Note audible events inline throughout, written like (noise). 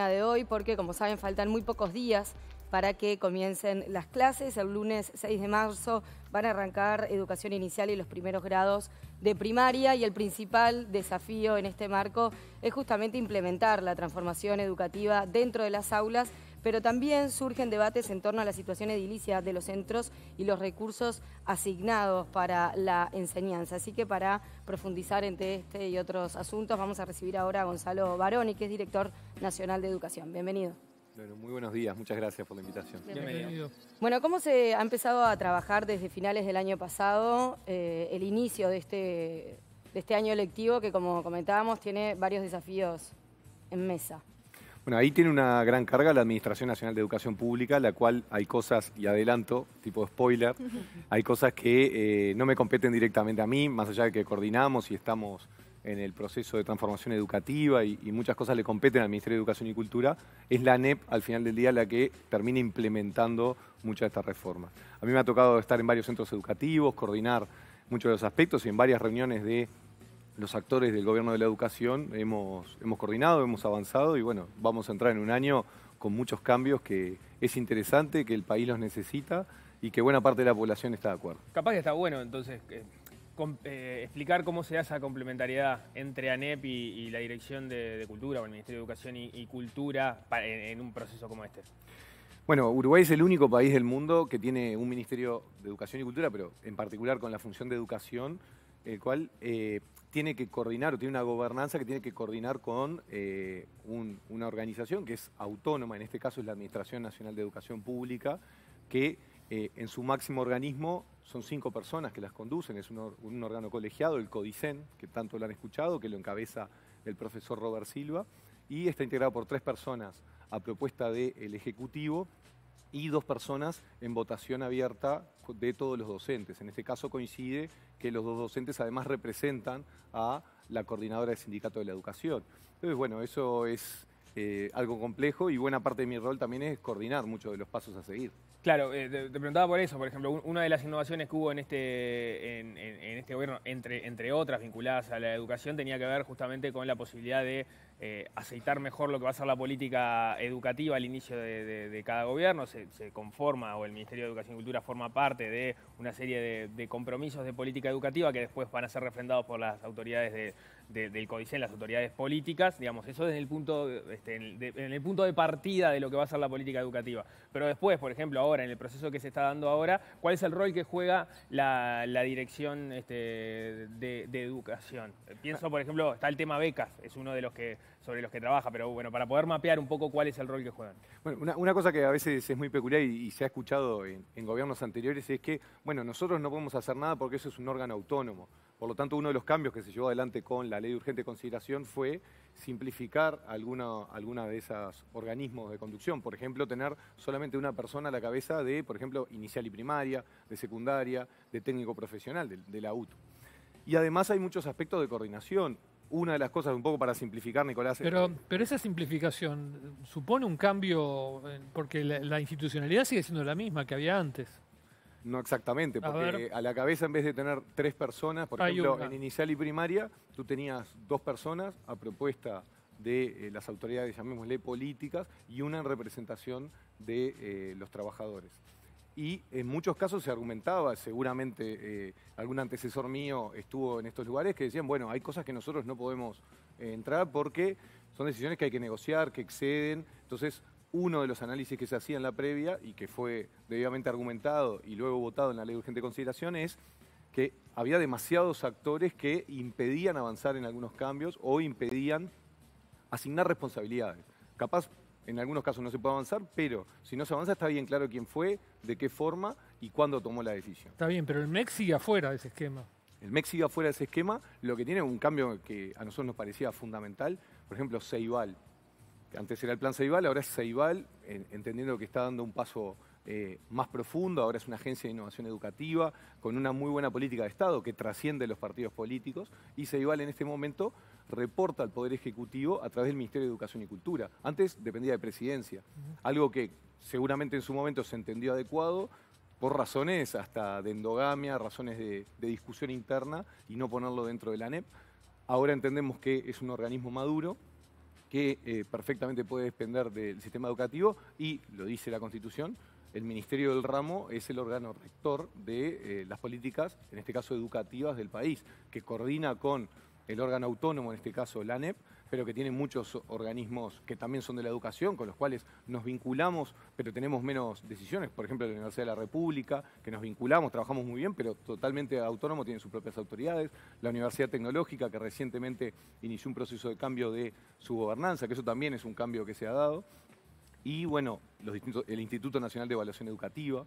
de hoy porque, como saben, faltan muy pocos días para que comiencen las clases. El lunes 6 de marzo van a arrancar educación inicial y los primeros grados de primaria y el principal desafío en este marco es justamente implementar la transformación educativa dentro de las aulas pero también surgen debates en torno a la situación edilicia de los centros y los recursos asignados para la enseñanza. Así que para profundizar entre este y otros asuntos, vamos a recibir ahora a Gonzalo Baroni, que es director nacional de educación. Bienvenido. Bueno, muy buenos días, muchas gracias por la invitación. Bienvenido. Bueno, ¿cómo se ha empezado a trabajar desde finales del año pasado eh, el inicio de este, de este año lectivo que, como comentábamos, tiene varios desafíos en mesa? Bueno, ahí tiene una gran carga la Administración Nacional de Educación Pública, la cual hay cosas, y adelanto, tipo spoiler, (laughs) hay cosas que eh, no me competen directamente a mí, más allá de que coordinamos y estamos en el proceso de transformación educativa y, y, muchas cosas le competen al Ministerio de Educación y Cultura, es la ANEP al final del día la que termina implementando muchas de estas reformas. A mí me ha tocado estar en varios centros educativos, coordinar muchos de los aspectos y en varias reuniones de los actores del gobierno de la educación hemos, hemos coordinado, hemos avanzado y bueno, vamos a entrar en un año con muchos cambios que es interesante, que el país los necesita y que buena parte de la población está de acuerdo. Capaz que está bueno entonces eh, eh, explicar cómo se hace esa complementariedad entre ANEP y, la Dirección de, Cultura o el Ministerio de Educación y, Cultura en, un proceso como este. Bueno, Uruguay es el único país del mundo que tiene un Ministerio de Educación y Cultura, pero en particular con la función de educación, el cual eh, tiene que coordinar o tiene una gobernanza que tiene que coordinar con eh, una organización que es autónoma, en este caso es la Administración Nacional de Educación Pública, que eh, en su máximo organismo son cinco personas que las conducen, es un, órgano colegiado, el CODICEN, que tanto lo han escuchado, que lo encabeza el profesor Robert Silva, y está integrado por tres personas a propuesta del Ejecutivo y dos personas en votación abierta de todos los docentes. En este caso coincide que los dos docentes además representan a la coordinadora del sindicato de la educación. Entonces, bueno, eso es eh, algo complejo y buena parte de mi rol también es coordinar muchos de los pasos a seguir. Claro, eh, te, preguntaba por eso, por ejemplo, una de las innovaciones que hubo en este, en este gobierno, entre, entre otras vinculadas a la educación, tenía que ver justamente con la posibilidad de eh, aceitar mejor lo que va a ser la política educativa al inicio de, cada gobierno. Se, conforma, o el Ministerio de Educación y Cultura forma parte de una serie de, compromisos de política educativa que después van a ser refrendados por las autoridades del CODICEN, las autoridades políticas. Digamos, eso desde el punto, este, en, el punto de partida de lo que va a ser la política educativa. Pero después, por ejemplo, ahora, en el proceso que se está dando ahora, ¿cuál es el rol que juega la, dirección este, de educación? Pienso, por ejemplo, está el tema becas, es uno de los que sobre los que trabaja, pero bueno, para poder mapear un poco cuál es el rol que juegan. Bueno, una, cosa que a veces es muy peculiar y, se ha escuchado en, gobiernos anteriores es que, bueno, nosotros no podemos hacer nada porque eso es un órgano autónomo. Por lo tanto, uno de los cambios que se llevó adelante con la ley de urgente consideración fue simplificar alguna, de esos organismos de conducción. Por ejemplo, tener solamente una persona a la cabeza de, por ejemplo, inicial y primaria, de secundaria, de técnico profesional, de, la UT. Y además hay muchos aspectos de coordinación una de las cosas, un poco para simplificar, Nicolás. Pero, eh, pero esa simplificación supone un cambio, eh, porque la, institucionalidad sigue siendo la misma que había antes. No exactamente, porque a, la cabeza en vez de tener tres personas, por ejemplo, en inicial y primaria, tú tenías dos personas a propuesta de eh, las autoridades, llamémosle políticas, y una en representación de los trabajadores y en muchos casos se argumentaba, seguramente eh, algún antecesor mío estuvo en estos lugares, que decían, bueno, hay cosas que nosotros no podemos eh, entrar porque son decisiones que hay que negociar, que exceden. Entonces, uno de los análisis que se hacía en la previa y que fue debidamente argumentado y luego votado en la ley de urgente consideración es que había demasiados actores que impedían avanzar en algunos cambios o impedían asignar responsabilidades. Capaz en algunos casos no se puede avanzar, pero si no se avanza está bien claro quién fue, de qué forma y cuándo tomó la decisión. Está bien, pero el MEC sigue afuera de ese esquema. El MEC sigue afuera de ese esquema, lo que tiene un cambio que a nosotros nos parecía fundamental, por ejemplo, Ceibal. Antes era el plan Ceibal, ahora es Ceibal, entendiendo que está dando un paso eh, más profundo, ahora es una agencia de innovación educativa, con una muy buena política de Estado que trasciende los partidos políticos, y Ceibal en este momento reporta al Poder Ejecutivo a través del Ministerio de Educación y Cultura. Antes dependía de presidencia, algo que seguramente en su momento se entendió adecuado, por razones hasta de endogamia, razones de, discusión interna y no ponerlo dentro de la ANEP. Ahora entendemos que es un organismo maduro que eh, perfectamente puede depender del sistema educativo y, lo dice la Constitución, el Ministerio del Ramo es el órgano rector de eh, las políticas, en este caso educativas del país, que coordina con el órgano autónomo, en este caso la ANEP, pero que tiene muchos organismos que también son de la educación, con los cuales nos vinculamos, pero tenemos menos decisiones. Por ejemplo, la Universidad de la República, que nos vinculamos, trabajamos muy bien, pero totalmente autónomo, tiene sus propias autoridades. La Universidad Tecnológica, que recientemente inició un proceso de cambio de su gobernanza, que eso también es un cambio que se ha dado y bueno, los distintos, el Instituto Nacional de Evaluación Educativa,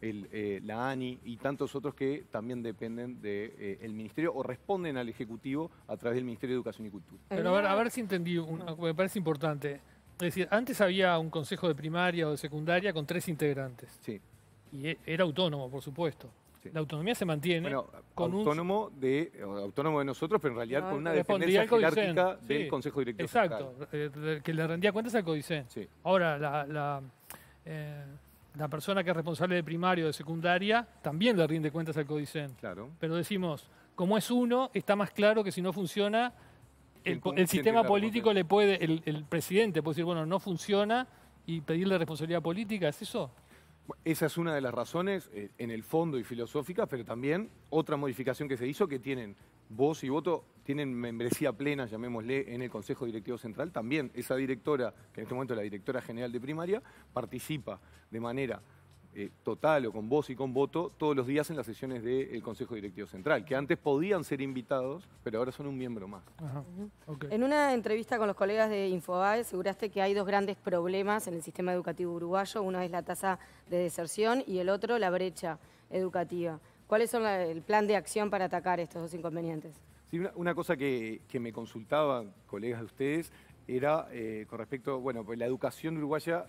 eh, la ANI y tantos otros que también dependen del eh, Ministerio o responden al Ejecutivo a través del Ministerio de Educación y Cultura. Pero a ver, si entendí, me parece importante. Es decir, antes había un consejo de primaria o de secundaria con tres integrantes. Sí. Y e, era autónomo, por supuesto. La autonomía se mantiene. Bueno, autónomo, de, autónomo de nosotros, pero en realidad ah, con una dependencia jerárquica del Consejo Directivo Exacto, eh, que le rendía cuentas al CODICEN. Ahora, la, eh, la, persona que es responsable de primario o de secundaria también le rinde cuentas al CODICEN. Claro. Pero decimos, como es uno, está más claro que si no funciona, el, sistema político le puede, el, el presidente puede decir, bueno, no funciona y pedirle responsabilidad política, ¿es eso? Esa es una de las razones, eh, en el fondo y filosófica, pero también otra modificación que se hizo que tienen voz y voto, tienen membresía plena, llamémosle, en el Consejo Directivo Central. También esa directora, que en este momento es la directora general de primaria, participa de manera eh, total o con voz y con voto todos los días en las sesiones del Consejo Directivo Central, que antes podían ser invitados, pero ahora son un miembro más. En una entrevista con los colegas de Infobae aseguraste que hay dos grandes problemas en el sistema educativo uruguayo. Uno es la tasa de deserción y el otro la brecha educativa. ¿Cuál es el plan de acción para atacar estos dos inconvenientes? Sí, una, cosa que, me consultaban colegas de ustedes era eh, con respecto, bueno, pues la educación uruguaya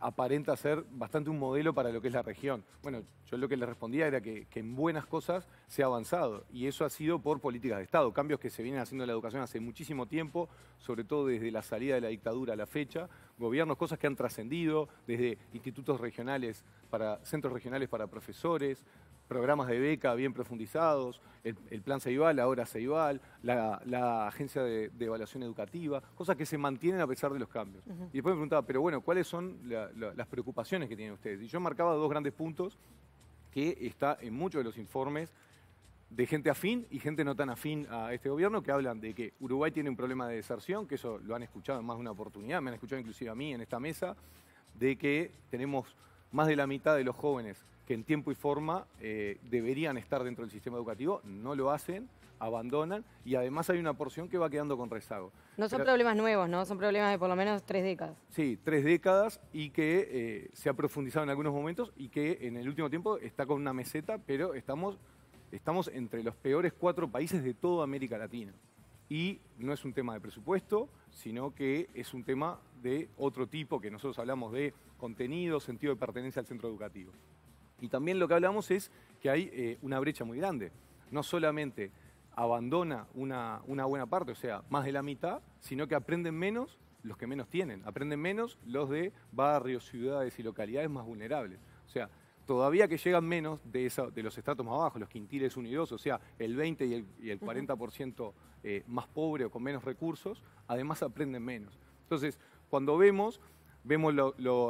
aparenta ser bastante un modelo para lo que es la región. Bueno, yo lo que le respondía era que, en buenas cosas se ha avanzado y eso ha sido por políticas de Estado, cambios que se vienen haciendo en la educación hace muchísimo tiempo, sobre todo desde la salida de la dictadura a la fecha, gobiernos, cosas que han trascendido, desde institutos regionales para, centros regionales para profesores, programas de beca bien profundizados, el, plan Ceibal, ahora Ceibal, la, la agencia de, evaluación educativa, cosas que se mantienen a pesar de los cambios. Y después me preguntaba, pero bueno, ¿cuáles son las preocupaciones que tienen ustedes? Y yo marcaba dos grandes puntos que está en muchos de los informes de gente afín y gente no tan afín a este gobierno que hablan de que Uruguay tiene un problema de deserción, que eso lo han escuchado en más de una oportunidad, me han escuchado inclusive a mí en esta mesa, de que tenemos más de la mitad de los jóvenes que en tiempo y forma eh, deberían estar dentro del sistema educativo, no lo hacen, abandonan y además hay una porción que va quedando con rezago. No son problemas nuevos, ¿no? Son problemas de por lo menos tres décadas. Sí, tres décadas y que eh, se ha profundizado en algunos momentos y que en el último tiempo está con una meseta, pero estamos, estamos entre los peores cuatro países de toda América Latina. Y no es un tema de presupuesto, sino que es un tema de otro tipo, que nosotros hablamos de contenido, sentido de pertenencia al centro educativo. Y también lo que hablamos es que hay eh, una brecha muy grande. No solamente abandona una, una buena parte, o sea, más de la mitad, sino que aprenden menos los que menos tienen, aprenden menos los de barrios, ciudades y localidades más vulnerables. O sea, todavía que llegan menos de, esa, de los estratos más bajos, los quintiles unidos o sea, el 20 y el, el 40% eh, más pobre o con menos recursos, además aprenden menos. Entonces, cuando vemos vemos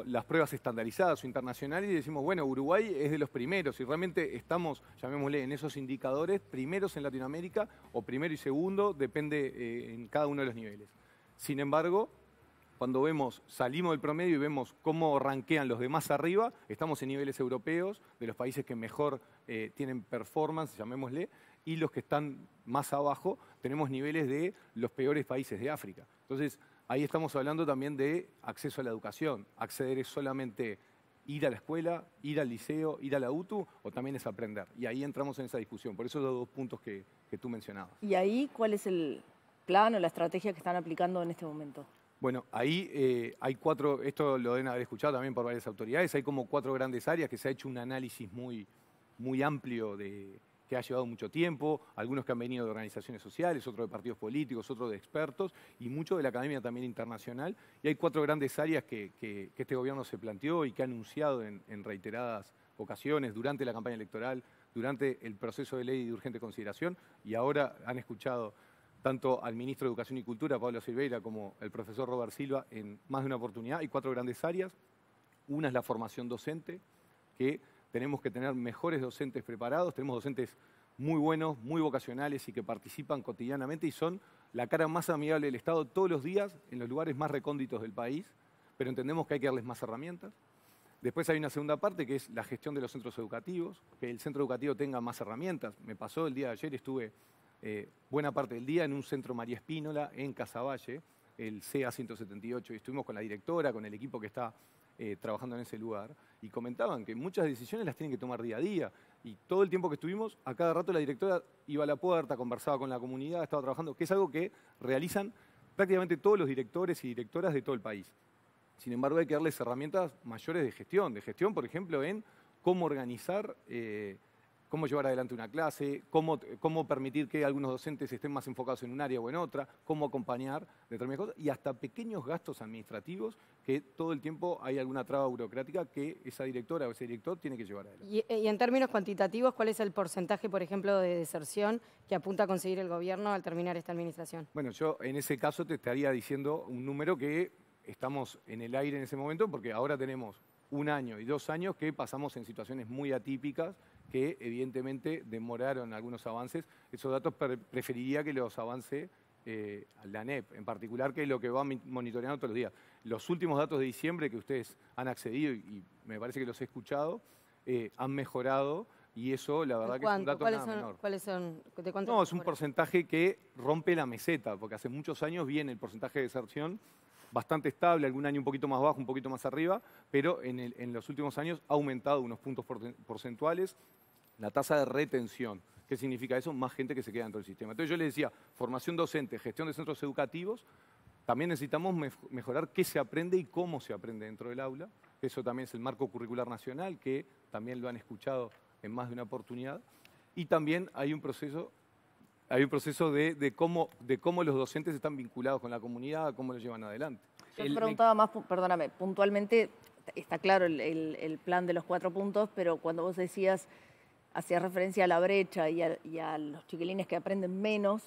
las pruebas estandarizadas o internacionales y decimos, bueno, Uruguay es de los primeros y realmente estamos, llamémosle, en esos indicadores, primeros en Latinoamérica o primero y segundo, depende eh, en cada uno de los niveles. Sin embargo, cuando vemos, salimos del promedio y vemos cómo ranquean los demás arriba, estamos en niveles europeos, de los países que mejor eh, tienen performance, llamémosle, y los que están más abajo, tenemos niveles de los peores países de África. Entonces, ahí estamos hablando también de acceso a la educación. Acceder es solamente ir a la escuela, ir al liceo, ir a la UTU o también es aprender. Y ahí entramos en esa discusión. Por eso los dos puntos que, tú mencionabas. ¿Y ahí cuál es el plan o la estrategia que están aplicando en este momento? Bueno, ahí eh, hay cuatro, esto lo deben haber escuchado también por varias autoridades, hay como cuatro grandes áreas que se ha hecho un análisis muy, muy amplio de, que ha llevado mucho tiempo, algunos que han venido de organizaciones sociales, otros de partidos políticos, otros de expertos y mucho de la academia también internacional. Y hay cuatro grandes áreas que, este gobierno se planteó y que ha anunciado en, reiteradas ocasiones durante la campaña electoral, durante el proceso de ley de urgente consideración y ahora han escuchado tanto al ministro de Educación y Cultura, Pablo Silveira, como el profesor Robert Silva en más de una oportunidad. Hay cuatro grandes áreas. Una es la formación docente, que tenemos que tener mejores docentes preparados, tenemos docentes muy buenos, muy vocacionales y que participan cotidianamente y son la cara más amigable del Estado todos los días en los lugares más recónditos del país, pero entendemos que hay que darles más herramientas. Después hay una segunda parte que es la gestión de los centros educativos, que el centro educativo tenga más herramientas. Me pasó el día de ayer, estuve eh, buena parte del día en un centro María Espínola en Casaballe, el CA 178, y estuvimos con la directora, con el equipo que está eh, trabajando en ese lugar y comentaban que muchas decisiones las tienen que tomar día a día. Y todo el tiempo que estuvimos, a cada rato la directora iba a la puerta, conversaba con la comunidad, estaba trabajando, que es algo que realizan prácticamente todos los directores y directoras de todo el país. Sin embargo, hay que darles herramientas mayores de gestión, de gestión, por ejemplo, en cómo organizar eh, cómo llevar adelante una clase, cómo, permitir que algunos docentes estén más enfocados en un área o en otra, cómo acompañar determinadas cosas y hasta pequeños gastos administrativos que todo el tiempo hay alguna traba burocrática que esa directora o ese director tiene que llevar adelante. y en términos cuantitativos, ¿cuál es el porcentaje, por ejemplo, de deserción que apunta a conseguir el gobierno al terminar esta administración? Bueno, yo en ese caso te estaría diciendo un número que estamos en el aire en ese momento porque ahora tenemos un año y dos años que pasamos en situaciones muy atípicas que evidentemente demoraron algunos avances. Esos datos preferiría que los avance eh, la NEP, en particular, que es lo que va monitoreando todos los días. Los últimos datos de diciembre que ustedes han accedido y, me parece que los he escuchado, eh, han mejorado y eso la verdad que es un dato ¿cuáles son, no, es un porcentaje que rompe la meseta, porque hace muchos años viene el porcentaje de deserción bastante estable, algún año un poquito más bajo, un poquito más arriba, pero en, en los últimos años ha aumentado unos puntos porcentuales la tasa de retención. ¿Qué significa eso? Más gente que se queda dentro del sistema. Entonces yo les decía, formación docente, gestión de centros educativos, también necesitamos mejorar qué se aprende y cómo se aprende dentro del aula. Eso también es el marco curricular nacional, que también lo han escuchado en más de una oportunidad. Y también hay un proceso hay un proceso de, cómo, de cómo los docentes están vinculados con la comunidad, cómo lo llevan adelante. Yo te preguntaba más, perdóname, puntualmente está claro el, plan de los cuatro puntos, pero cuando vos decías, hacías referencia a la brecha y a, y a, los chiquilines que aprenden menos,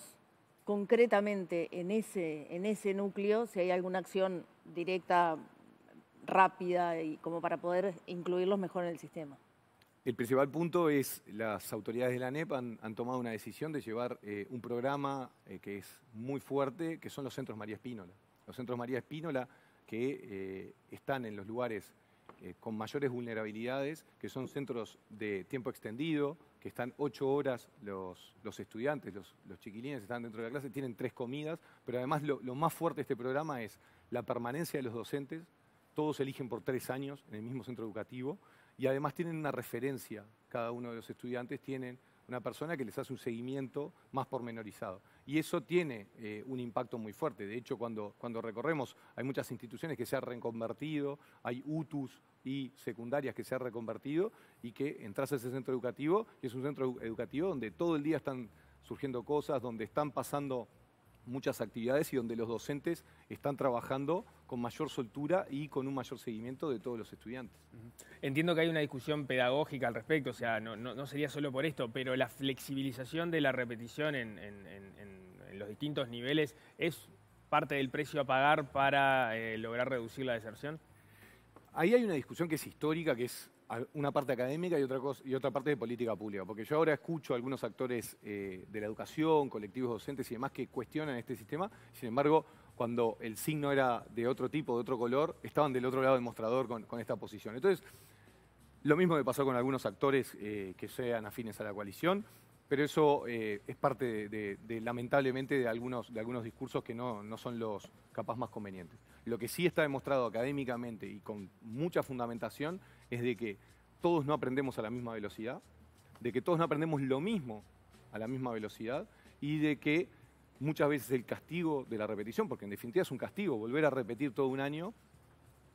concretamente en ese, en ese núcleo, si hay alguna acción directa, rápida y como para poder incluirlos mejor en el sistema. El principal punto es las autoridades de la NEP han, tomado una decisión de llevar eh, un programa eh, que es muy fuerte, que son los centros María Espínola. Los centros María Espínola que eh, están en los lugares con mayores vulnerabilidades, que son centros de tiempo extendido, que están ocho horas los, estudiantes, los, chiquilines están dentro de la clase, tienen tres comidas, pero además lo, lo más fuerte de este programa es la permanencia de los docentes, todos eligen por tres años en el mismo centro educativo y además tienen una referencia, cada uno de los estudiantes tienen una persona que les hace un seguimiento más pormenorizado. Y eso tiene eh, un impacto muy fuerte. De hecho, cuando, cuando recorremos, hay muchas instituciones que se han reconvertido, hay UTUS y secundarias que se han reconvertido y que entras a ese centro educativo que es un centro educativo donde todo el día están surgiendo cosas, donde están pasando muchas actividades y donde los docentes están trabajando con mayor soltura y con un mayor seguimiento de todos los estudiantes. Entiendo que hay una discusión pedagógica al respecto, o sea, no, sería solo por esto, pero la flexibilización de la repetición en, los distintos niveles es parte del precio a pagar para eh, lograr reducir la deserción. Ahí hay una discusión que es histórica, que es una parte académica y otra, cosa, y otra parte de política pública, porque yo ahora escucho a algunos actores eh, de la educación, colectivos docentes y demás que cuestionan este sistema, sin embargo, cuando el signo era de otro tipo, de otro color, estaban del otro lado del mostrador con, esta posición. Entonces, lo mismo me pasó con algunos actores eh, que sean afines a la coalición, pero eso eh, es parte de, lamentablemente de algunos, de algunos discursos que no, no son los capaz más convenientes. Lo que sí está demostrado académicamente y con mucha fundamentación es de que todos no aprendemos a la misma velocidad, de que todos no aprendemos lo mismo a la misma velocidad y de que muchas veces el castigo de la repetición, porque en definitiva es un castigo, volver a repetir todo un año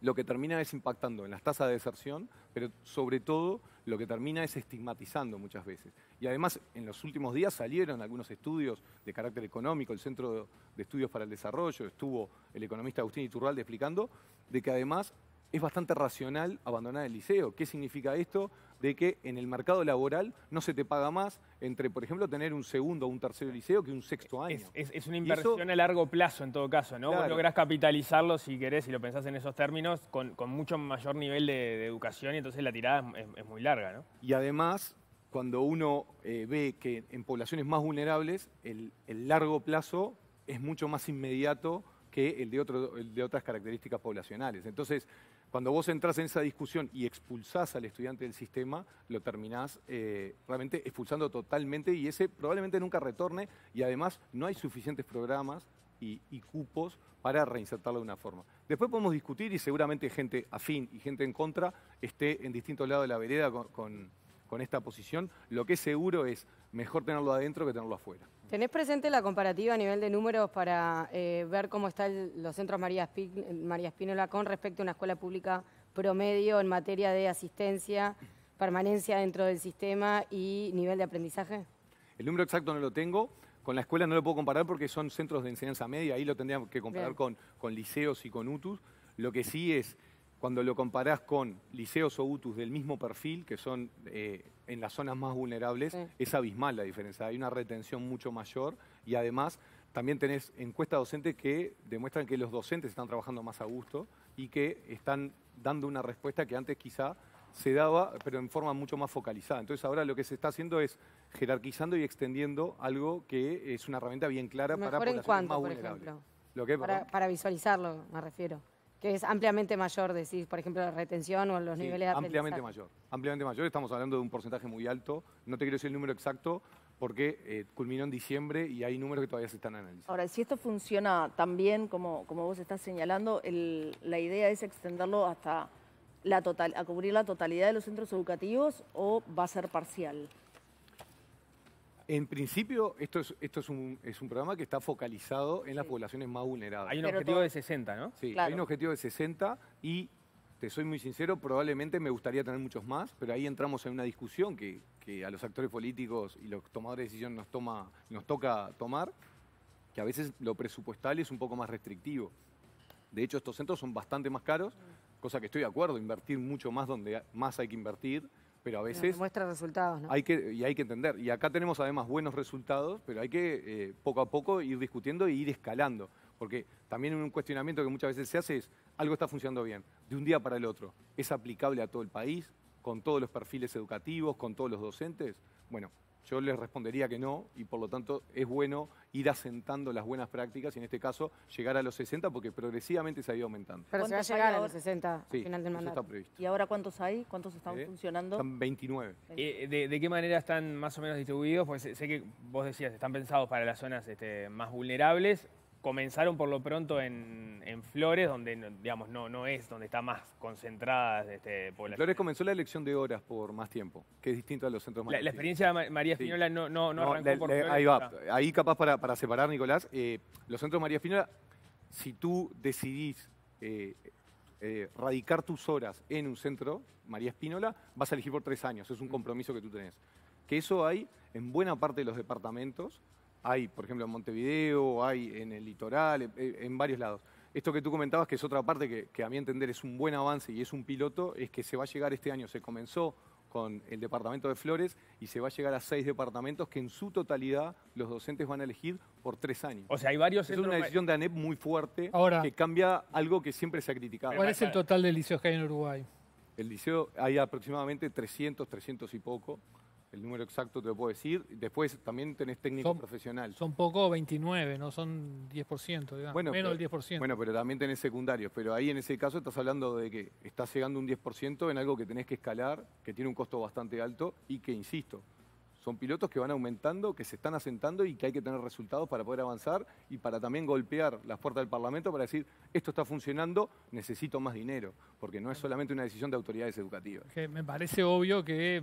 lo que termina es impactando en las tasas de deserción, pero sobre todo lo que termina es estigmatizando muchas veces. Y además, en los últimos días salieron algunos estudios de carácter económico, el Centro de Estudios para el Desarrollo, estuvo el economista Agustín Iturralde explicando, de que además es bastante racional abandonar el liceo. ¿Qué significa esto? De que en el mercado laboral no se te paga más entre, por ejemplo, tener un segundo o un tercero liceo que un sexto año. Es, una inversión a largo plazo en todo caso, ¿no? Vos lográs capitalizarlo si querés, si lo pensás en esos términos, con, mucho mayor nivel de, educación y entonces la tirada es, muy larga, ¿no? Y además, cuando uno eh, ve que en poblaciones más vulnerables el, largo plazo es mucho más inmediato que el de, otro, el de otras características poblacionales. Entonces, cuando vos entras en esa discusión y expulsás al estudiante del sistema, lo terminás eh, realmente expulsando totalmente y ese probablemente nunca retorne y además no hay suficientes programas y, cupos para reinsertarlo de una forma. Después podemos discutir y seguramente gente afín y gente en contra esté en distintos lados de la vereda con con esta posición. Lo que es seguro es mejor tenerlo adentro que tenerlo afuera. ¿Tenés presente la comparativa a nivel de números para eh, ver cómo están los centros María, Espínola con respecto a una escuela pública promedio en materia de asistencia, permanencia dentro del sistema y nivel de aprendizaje? El número exacto no lo tengo, con la escuela no lo puedo comparar porque son centros de enseñanza media, ahí lo tendríamos que comparar con, con, liceos y con UTUS. Lo que sí es cuando lo comparás con liceos o UTUS del mismo perfil, que son eh, en las zonas más vulnerables, es abismal la diferencia. Hay una retención mucho mayor y además también tenés encuestas docentes que demuestran que los docentes están trabajando más a gusto y que están dando una respuesta que antes quizá se daba, pero en forma mucho más focalizada. Entonces ahora lo que se está haciendo es jerarquizando y extendiendo algo que es una herramienta bien clara para Ejemplo, lo que, para, para visualizarlo, me refiero que es ampliamente mayor, decís, por ejemplo, la retención o los niveles de ampliamente mayor, ampliamente mayor. Estamos hablando de un porcentaje muy alto. No te quiero decir el número exacto porque eh, culminó en diciembre y hay números que todavía se están analizando. Ahora, si esto funciona tan bien como, como vos estás señalando, la idea es extenderlo hasta la total, a cubrir la totalidad de los centros educativos o va a ser parcial. En principio, esto es, esto es un, programa que está focalizado en las poblaciones más vulneradas. Hay un objetivo de 60, ¿no? Sí, hay un objetivo de 60 y te soy muy sincero, probablemente me gustaría tener muchos más, pero ahí entramos en una discusión que, que, a los actores políticos y los tomadores de decisión nos, toma, nos toca tomar, que a veces lo presupuestal es un poco más restrictivo. De hecho, estos centros son bastante más caros, mm. cosa que estoy de acuerdo, invertir mucho más donde más hay que invertir pero a veces... muestra resultados, ¿no? Hay que, y hay que entender. Y acá tenemos además buenos resultados, pero hay que eh, poco a poco ir discutiendo e ir escalando. Porque también un cuestionamiento que muchas veces se hace es, algo está funcionando bien, de un día para el otro. ¿Es aplicable a todo el país, con todos los perfiles educativos, con todos los docentes? Bueno, yo les respondería que no y por lo tanto es bueno ir asentando las buenas prácticas y en este caso llegar a los 60 porque progresivamente se ha ido aumentando. Pero se va a llegar a los 60 sí, al final del ¿Y ahora cuántos hay? ¿Cuántos están eh, funcionando? Están 29. Eh, de, qué manera están más o menos distribuidos? Pues sé que vos decías, están pensados para las zonas este, más vulnerables comenzaron por lo pronto en, Flores, donde digamos, no, no es donde está más concentrada este, población. Flores comenzó la elección de horas por más tiempo, que es distinto a los centros maría La, la experiencia de María Espinola no, arrancó por Ahí va, ahí capaz para, separar, Nicolás, eh, los centros María Espinola, si tú decidís eh, eh, radicar tus horas en un centro, María Espinola, vas a elegir por tres años, es un mm. compromiso que tú tenés. Que eso hay en buena parte de los departamentos, hay, por ejemplo, en Montevideo, hay en el litoral, en, varios lados. Esto que tú comentabas, que es otra parte que, a mi entender es un buen avance y es un piloto, es que se va a llegar este año, se comenzó con el departamento de Flores y se va a llegar a seis departamentos que en su totalidad los docentes van a elegir por tres años. O sea, hay varios... Es una decisión de ANEP muy fuerte que cambia algo que siempre se ha criticado. ¿Cuál es el total de liceos que hay en Uruguay? El liceo hay aproximadamente 300, 300 y poco el número exacto te lo puedo decir. Después también tenés técnico profesional. Son poco 29, no son 10%, digamos. Bueno, menos del 10%. Bueno, pero también tenés secundarios. Pero ahí en ese caso estás hablando de que estás llegando un 10% en algo que tenés que escalar, que tiene un costo bastante alto y que, insisto, son pilotos que van aumentando, que se están asentando y que hay que tener resultados para poder avanzar y para también golpear las puertas del Parlamento para decir, esto está funcionando, necesito más dinero, porque no es solamente una decisión de autoridades educativas. me parece obvio que,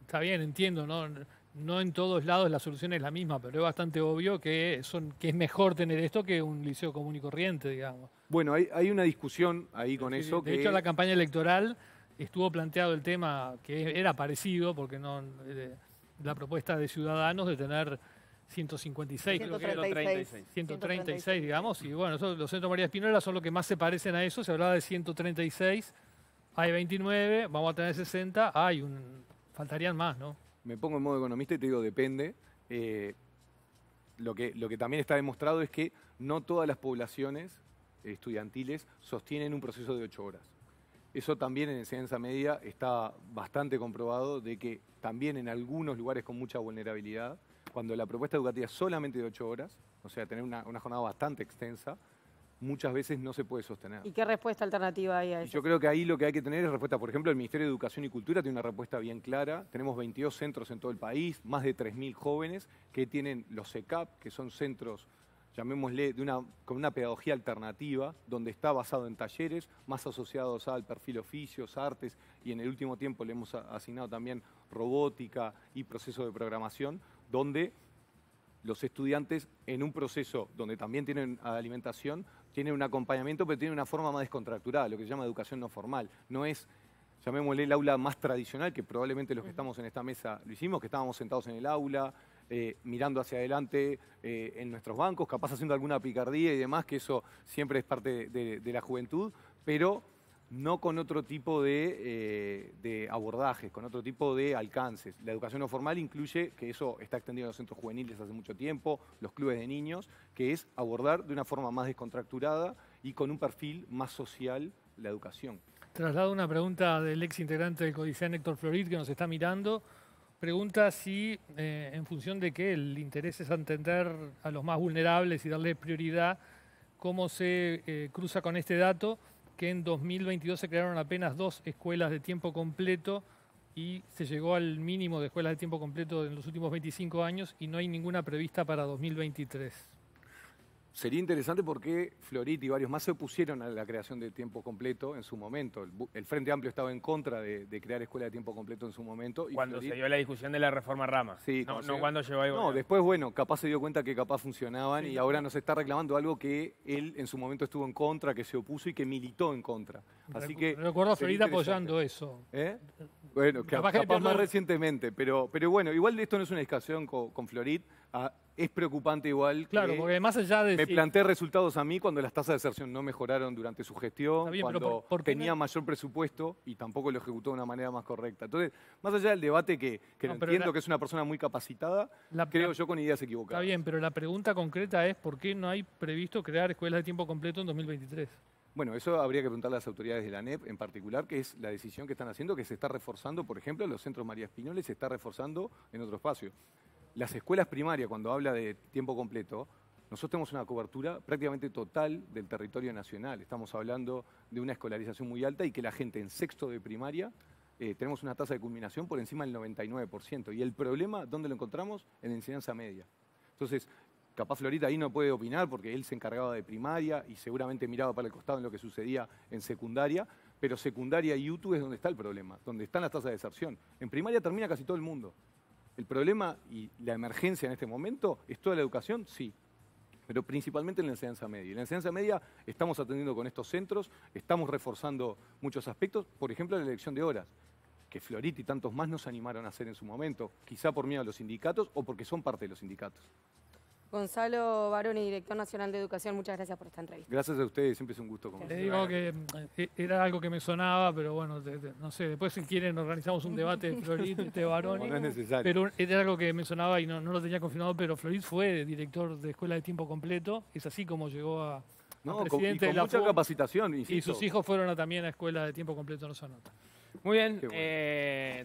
está bien, entiendo, ¿no? en todos lados la solución es la misma, pero es bastante obvio que, son, que es mejor tener esto que un liceo común y corriente, digamos. Bueno, hay, una discusión ahí con eso. De que... hecho, la campaña electoral estuvo planteado el tema que era parecido, porque no... Eh, la propuesta de Ciudadanos de tener 156, 136, creo que 136, digamos. Y bueno, los centros María Espinola son los que más se parecen a eso. Se hablaba de 136, hay 29, vamos a tener 60, hay un. faltarían más, ¿no? Me pongo en modo economista y te digo, depende. Eh, lo, que, lo que también está demostrado es que no todas las poblaciones estudiantiles sostienen un proceso de ocho horas. Eso también en enseñanza media está bastante comprobado de que también en algunos lugares con mucha vulnerabilidad, cuando la propuesta educativa es solamente de ocho horas, o sea, tener una, jornada bastante extensa, muchas veces no se puede sostener. ¿Y qué respuesta alternativa hay a eso? Yo creo que ahí lo que hay que tener es respuesta. Por ejemplo, el Ministerio de Educación y Cultura tiene una respuesta bien clara. Tenemos 22 centros en todo el país, más de 3.000 jóvenes que tienen los e CECAP, que son centros llamémosle, de una, con una pedagogía alternativa, donde está basado en talleres más asociados al perfil oficios, artes, y en el último tiempo le hemos asignado también robótica y proceso de programación, donde los estudiantes en un proceso donde también tienen alimentación, tienen un acompañamiento, pero tienen una forma más descontracturada, lo que se llama educación no formal. No es llamémosle el aula más tradicional, que probablemente los que estamos en esta mesa lo hicimos, que estábamos sentados en el aula, eh, mirando hacia adelante eh, en nuestros bancos, capaz haciendo alguna picardía y demás, que eso siempre es parte de, la juventud, pero no con otro tipo eh, de, abordajes, con otro tipo de alcances. La educación no formal incluye, que eso está extendido en los centros juveniles hace mucho tiempo, los clubes de niños, que es abordar de una forma más descontracturada y con un perfil más social la educación. Traslado una pregunta del ex integrante del Codicea Héctor Florid, que nos está mirando pregunta si, eh, en función de que el interés es entender a los más vulnerables y darle prioridad, cómo se eh, cruza con este dato que en 2022 se crearon apenas dos escuelas de tiempo completo y se llegó al mínimo de escuelas de tiempo completo en los últimos 25 años y no hay ninguna prevista para 2023 sería interesante porque Floriti y varios más se opusieron a la creación de tiempo completo en su momento. El, Frente Amplio estaba en contra de, crear escuela de tiempo completo en su momento. cuando se dio la discusión de la reforma Rama. Sí, no, cuando No, después, bueno, capaz se dio cuenta que capaz funcionaban y ahora nos está reclamando algo que él en su momento estuvo en contra, que se opuso y que militó en contra. Así que. Recuerdo a Florita apoyando eso. ¿Eh? Bueno, más recientemente, pero, bueno, igual esto no es una discusión con, Florit, Florid. Ah, es preocupante igual. Claro, porque más allá de. Me planteé resultados a mí cuando las tasas de deserción no mejoraron durante su gestión, cuando tenía mayor presupuesto y tampoco lo ejecutó de una manera más correcta. Entonces, más allá del debate que, entiendo que es una persona muy capacitada, creo yo con ideas equivocadas. Está bien, pero la pregunta concreta es: ¿por qué no hay previsto crear escuelas de tiempo completo en 2023? Bueno, eso habría que preguntar a las autoridades de la NEP en particular, que es la decisión que están haciendo, que se está reforzando, por ejemplo, en los centros María Espinola se está reforzando en otro espacio. Las escuelas primarias, cuando habla de tiempo completo, nosotros tenemos una cobertura prácticamente total del territorio nacional. Estamos hablando de una escolarización muy alta y que la gente en sexto de primaria eh, tenemos una tasa de culminación por encima del 99%. Y el problema, ¿dónde lo encontramos? En enseñanza media. Entonces, Capaz Florita ahí no puede opinar porque él se encargaba de primaria y seguramente miraba para el costado en lo que sucedía en secundaria, pero secundaria y YouTube es donde está el problema, donde están las tasas de deserción. En primaria termina casi todo el mundo. El problema y la emergencia en este momento es toda la educación, sí, pero principalmente en la enseñanza media. En la enseñanza media estamos atendiendo con estos centros, estamos reforzando muchos aspectos, por ejemplo, la elección de horas que Florita y tantos más nos animaron a hacer en su momento, quizá por miedo a los sindicatos o porque son parte de los sindicatos. Gonzalo Baroni, director nacional de educación, muchas gracias por esta entrevista. Gracias a ustedes, siempre es un gusto conversar. Le digo que eh, era algo que me sonaba, pero bueno, no sé, después si quieren organizamos un debate de y de Baroni. No, es necesario. Pero era algo que me sonaba y no, lo tenía confirmado, pero Florid fue director de escuela de tiempo completo, es así como llegó a, no, con, y con mucha capacitación. Y sus hijos fueron también a escuela de tiempo completo, no se anota. Muy bien. Eh,